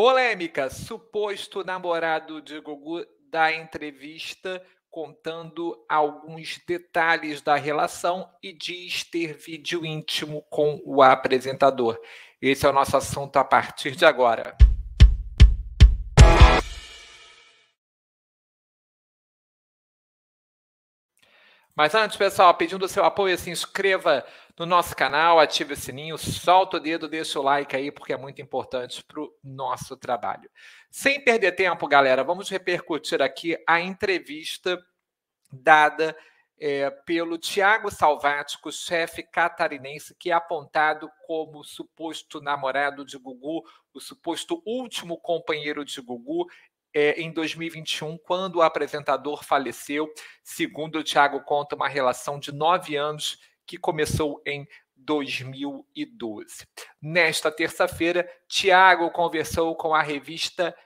Polêmica. Suposto namorado de Gugu dá entrevista contando alguns detalhes da relação e diz ter vídeo íntimo com o apresentador. Esse é o nosso assunto a partir de agora. Mas antes, pessoal, pedindo o seu apoio, se inscreva no nosso canal, ative o sininho, solta o dedo, deixa o like aí, porque é muito importante para o nosso trabalho. Sem perder tempo, galera, vamos repercutir aqui a entrevista dada é, pelo Tiago Salvático, chefe catarinense, que é apontado como suposto namorado de Gugu, o suposto último companheiro de Gugu é, em 2021, quando o apresentador faleceu. Segundo o Tiago Conta, uma relação de nove anos que começou em 2012. Nesta terça-feira, Tiago conversou com a revista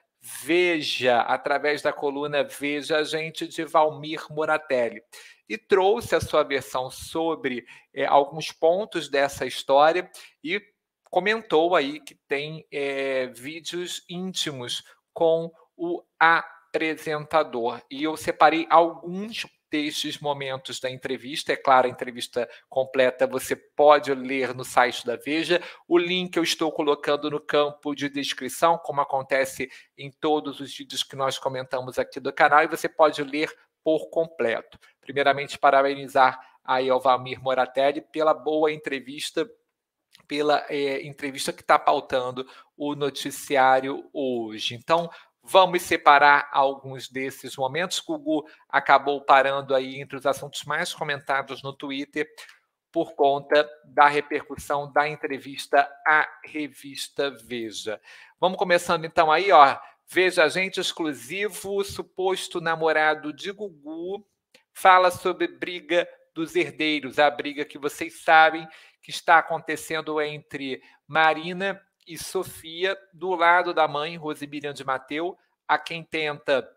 Veja, através da coluna Veja a Gente de Valmir Moratelli, e trouxe a sua versão sobre é, alguns pontos dessa história e comentou aí que tem é, vídeos íntimos com o apresentador. E eu separei alguns destes momentos da entrevista. É claro, a entrevista completa você pode ler no site da Veja. O link eu estou colocando no campo de descrição, como acontece em todos os vídeos que nós comentamos aqui do canal, e você pode ler por completo. Primeiramente, parabenizar aí ao Valmir Moratelli pela boa entrevista pela é, entrevista que está pautando o noticiário hoje. Então, Vamos separar alguns desses momentos. Gugu acabou parando aí entre os assuntos mais comentados no Twitter por conta da repercussão da entrevista à revista Veja. Vamos começando então aí, ó. Veja a gente exclusivo, suposto namorado de Gugu fala sobre briga dos herdeiros, a briga que vocês sabem que está acontecendo entre Marina e Sofia do lado da mãe, Rosemiriam de Mateu, a quem tenta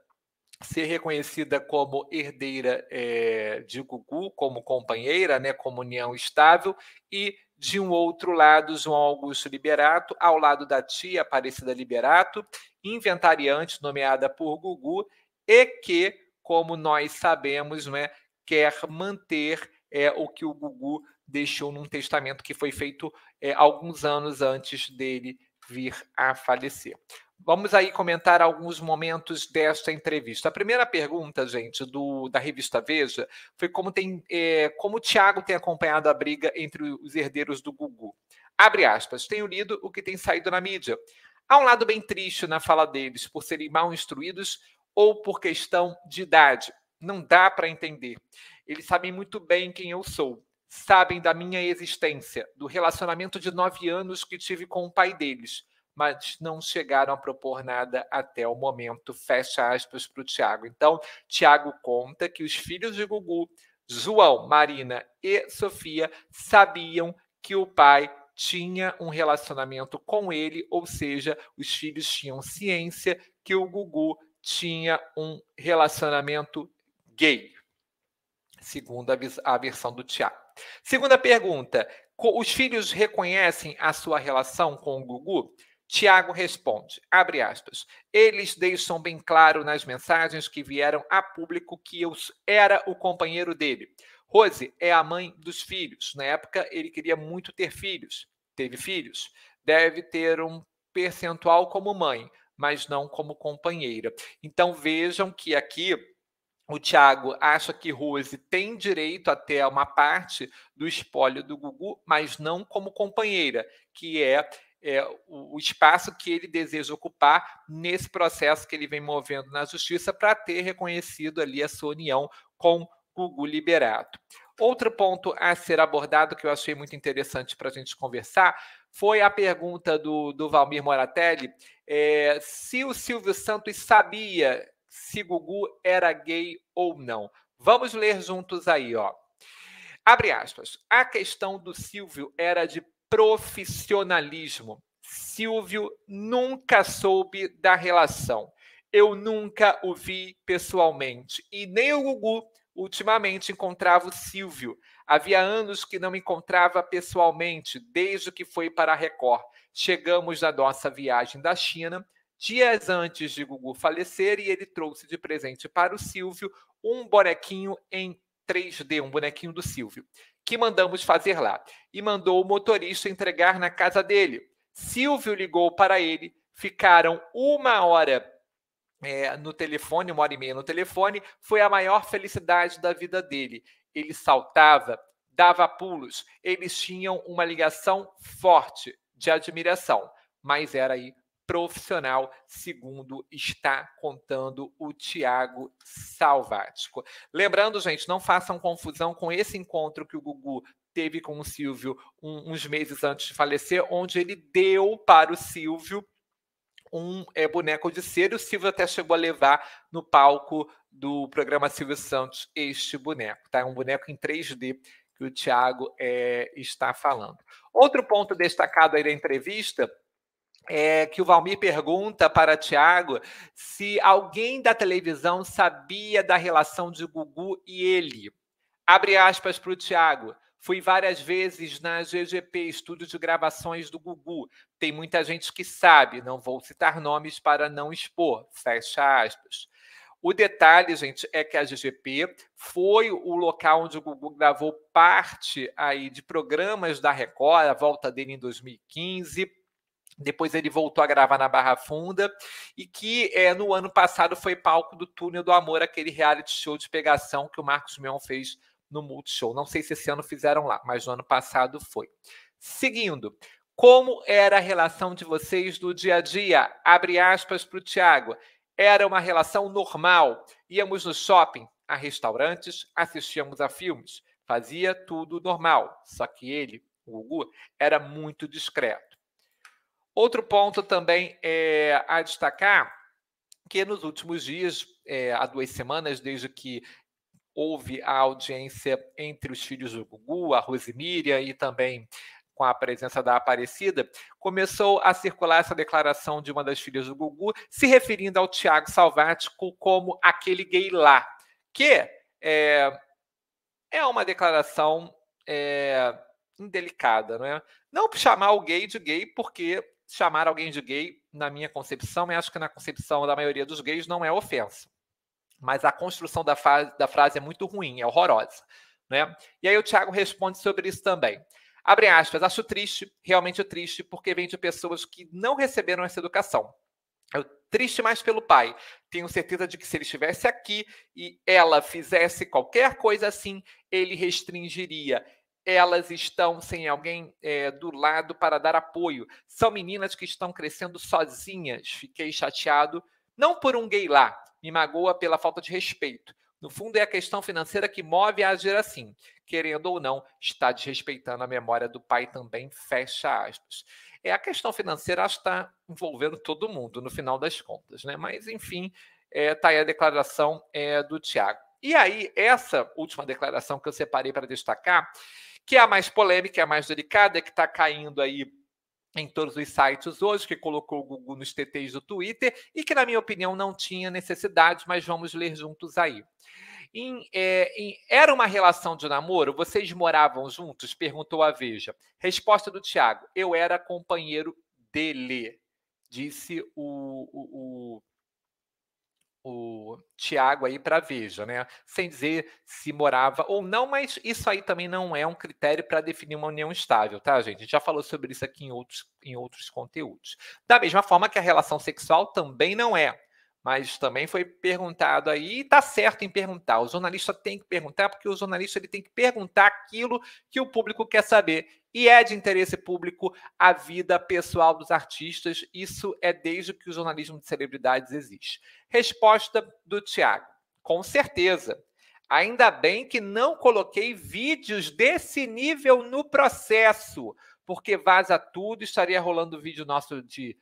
ser reconhecida como herdeira é, de Gugu, como companheira, né, como união estável, e de um outro lado, João Augusto Liberato, ao lado da tia Aparecida Liberato, inventariante nomeada por Gugu, e que, como nós sabemos, né, quer manter é, o que o Gugu deixou num testamento que foi feito é, alguns anos antes dele vir a falecer. Vamos aí comentar alguns momentos desta entrevista. A primeira pergunta, gente, do, da revista Veja foi como, tem, é, como o Tiago tem acompanhado a briga entre os herdeiros do Gugu. Abre aspas, tenho lido o que tem saído na mídia. Há um lado bem triste na fala deles, por serem mal instruídos ou por questão de idade. Não dá para entender. Eles sabem muito bem quem eu sou sabem da minha existência, do relacionamento de nove anos que tive com o pai deles, mas não chegaram a propor nada até o momento. Fecha aspas para o Tiago. Então, Tiago conta que os filhos de Gugu, João, Marina e Sofia sabiam que o pai tinha um relacionamento com ele, ou seja, os filhos tinham ciência que o Gugu tinha um relacionamento gay segundo a versão do Tiago. Segunda pergunta: os filhos reconhecem a sua relação com o Gugu? Tiago responde, abre aspas, eles deixam bem claro nas mensagens que vieram a público que eu era o companheiro dele. Rose é a mãe dos filhos. Na época, ele queria muito ter filhos. Teve filhos. Deve ter um percentual como mãe, mas não como companheira. Então vejam que aqui o Thiago acha que Rose tem direito até uma parte do espólio do Gugu, mas não como companheira, que é, é, o espaço que ele deseja ocupar nesse processo que ele vem movendo na justiça para ter reconhecido ali a sua união com Gugu Liberato. Outro ponto a ser abordado que eu achei muito interessante para a gente conversar foi a pergunta do, do Valmir Moratelli é, se o Silvio Santos sabia se Gugu era gay ou não. Vamos ler juntos aí, ó. Abre aspas. A questão do Silvio era de profissionalismo. Silvio nunca soube da relação. Eu nunca o vi pessoalmente. E nem o Gugu ultimamente encontrava o Silvio. Havia anos que não me encontrava pessoalmente, desde que foi para a Record. Chegamos da nossa viagem da China dias antes de Gugu falecer, e ele trouxe de presente para o Silvio um bonequinho em 3D, um bonequinho do Silvio, que mandamos fazer lá. E mandou o motorista entregar na casa dele. Silvio ligou para ele, ficaram uma hora é, no telefone, uma hora e meia no telefone, foi a maior felicidade da vida dele. Ele saltava, dava pulos, eles tinham uma ligação forte de admiração, mas era aí profissional, segundo está contando o Tiago Salvático. Lembrando, gente, não façam confusão com esse encontro que o Gugu teve com o Silvio um, uns meses antes de falecer, onde ele deu para o Silvio um é, boneco de cera. O Silvio até chegou a levar no palco do programa Silvio Santos este boneco. Tá? É um boneco em 3D que o Tiago é, está falando. Outro ponto destacado aí da entrevista é, que o Valmir pergunta para Tiago se alguém da televisão sabia da relação de Gugu e ele. Abre aspas para o Tiago. Fui várias vezes na GGP, estúdio de gravações do Gugu. Tem muita gente que sabe, não vou citar nomes para não expor. Fecha aspas. O detalhe, gente, é que a GGP foi o local onde o Gugu gravou parte aí de programas da Record, a volta dele em 2015 depois ele voltou a gravar na Barra Funda e que é, no ano passado foi palco do Túnel do Amor, aquele reality show de pegação que o Marcos Mion fez no Multishow. Não sei se esse ano fizeram lá, mas no ano passado foi. Seguindo, como era a relação de vocês do dia a dia? Abre aspas para o Tiago. Era uma relação normal. Íamos no shopping, a restaurantes, assistíamos a filmes. Fazia tudo normal. Só que ele, o Gugu, era muito discreto Outro ponto também é, a destacar que nos últimos dias, é, há duas semanas, desde que houve a audiência entre os filhos do Gugu, a Rosemíria e também com a presença da Aparecida, começou a circular essa declaração de uma das filhas do Gugu, se referindo ao Tiago Salvático como aquele gay lá, que é, é uma declaração é, indelicada, não é? Não chamar o gay de gay porque chamar alguém de gay, na minha concepção, e acho que na concepção da maioria dos gays, não é ofensa. Mas a construção da, da frase é muito ruim, é horrorosa. Né? E aí o Tiago responde sobre isso também. Abre aspas, acho triste, realmente triste, porque vem de pessoas que não receberam essa educação. Eu, triste mais pelo pai. Tenho certeza de que se ele estivesse aqui e ela fizesse qualquer coisa assim, ele restringiria, elas estão sem alguém é, do lado para dar apoio. São meninas que estão crescendo sozinhas. Fiquei chateado, não por um gay lá, me magoa pela falta de respeito. No fundo, é a questão financeira que move a agir assim. Querendo ou não, está desrespeitando a memória do pai também, fecha aspas. É, a questão financeira que está envolvendo todo mundo, no final das contas, né? Mas, enfim, está eh, é, aí a declaração é, do Tiago. E aí, essa última declaração que eu separei para destacar, que é a mais polêmica, é a mais delicada, é que está caindo aí em todos os sites hoje, que colocou o Google nos TTs do Twitter e que, na minha opinião, não tinha necessidade, mas vamos ler juntos aí. Em, é, em, era uma relação de namoro? Vocês moravam juntos? Perguntou a Veja. Resposta do Tiago: Eu era companheiro dele, disse o, o o Tiago aí para Veja, né? Sem dizer se morava ou não, mas isso aí também não é um critério para definir uma união estável, tá, gente? A gente já falou sobre isso aqui em outros, em outros conteúdos. Da mesma forma que a relação sexual também não é. Mas também foi perguntado aí, e tá certo em perguntar. O jornalista tem que perguntar, porque o jornalista ele tem que perguntar aquilo que o público quer saber e é de interesse público a vida pessoal dos artistas. Isso é desde que o jornalismo de celebridades existe. Resposta do Tiago. Com certeza. Ainda bem que não coloquei vídeos desse nível no processo, porque vaza tudo, estaria rolando vídeo nosso de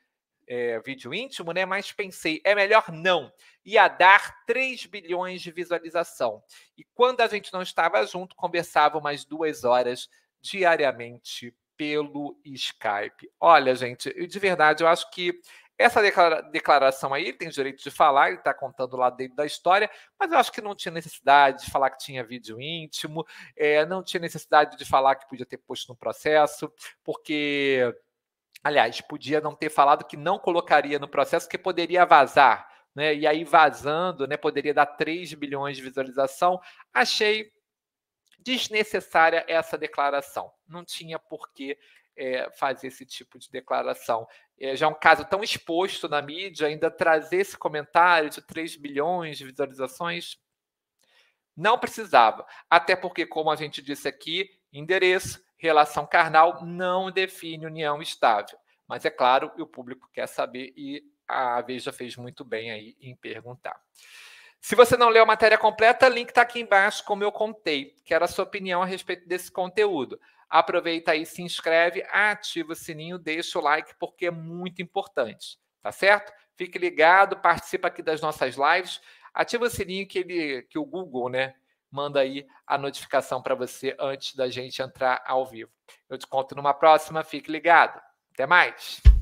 é, vídeo íntimo, né? Mas pensei, é melhor não. Ia dar 3 bilhões de visualização. E quando a gente não estava junto, conversava umas duas horas diariamente pelo Skype. Olha, gente, de verdade, eu acho que essa declaração aí, ele tem direito de falar, ele está contando lá dentro da história, mas eu acho que não tinha necessidade de falar que tinha vídeo íntimo, é, não tinha necessidade de falar que podia ter posto no processo, porque, aliás, podia não ter falado que não colocaria no processo, que poderia vazar. Né, e aí vazando, né, poderia dar 3 bilhões de visualização. Achei desnecessária essa declaração. Não tinha por que é, fazer esse tipo de declaração. Eh, é, já um caso tão exposto na mídia, ainda trazer esse comentário de 3 bilhões de visualizações, não precisava. Até porque, como a gente disse aqui, endereço, relação carnal não define união estável. Mas é claro, o público quer saber e a Veja fez muito bem aí em perguntar. Se você não leu a matéria completa, o link está aqui embaixo, como eu contei. era a sua opinião a respeito desse conteúdo. Aproveita aí, se inscreve, ativa o sininho, deixa o like, porque é muito importante. Tá certo? Fique ligado, participa aqui das nossas lives. Ativa o sininho que, ele, que o Google, né? Manda aí a notificação para você antes da gente entrar ao vivo. Eu te conto numa próxima, fique ligado. Até mais!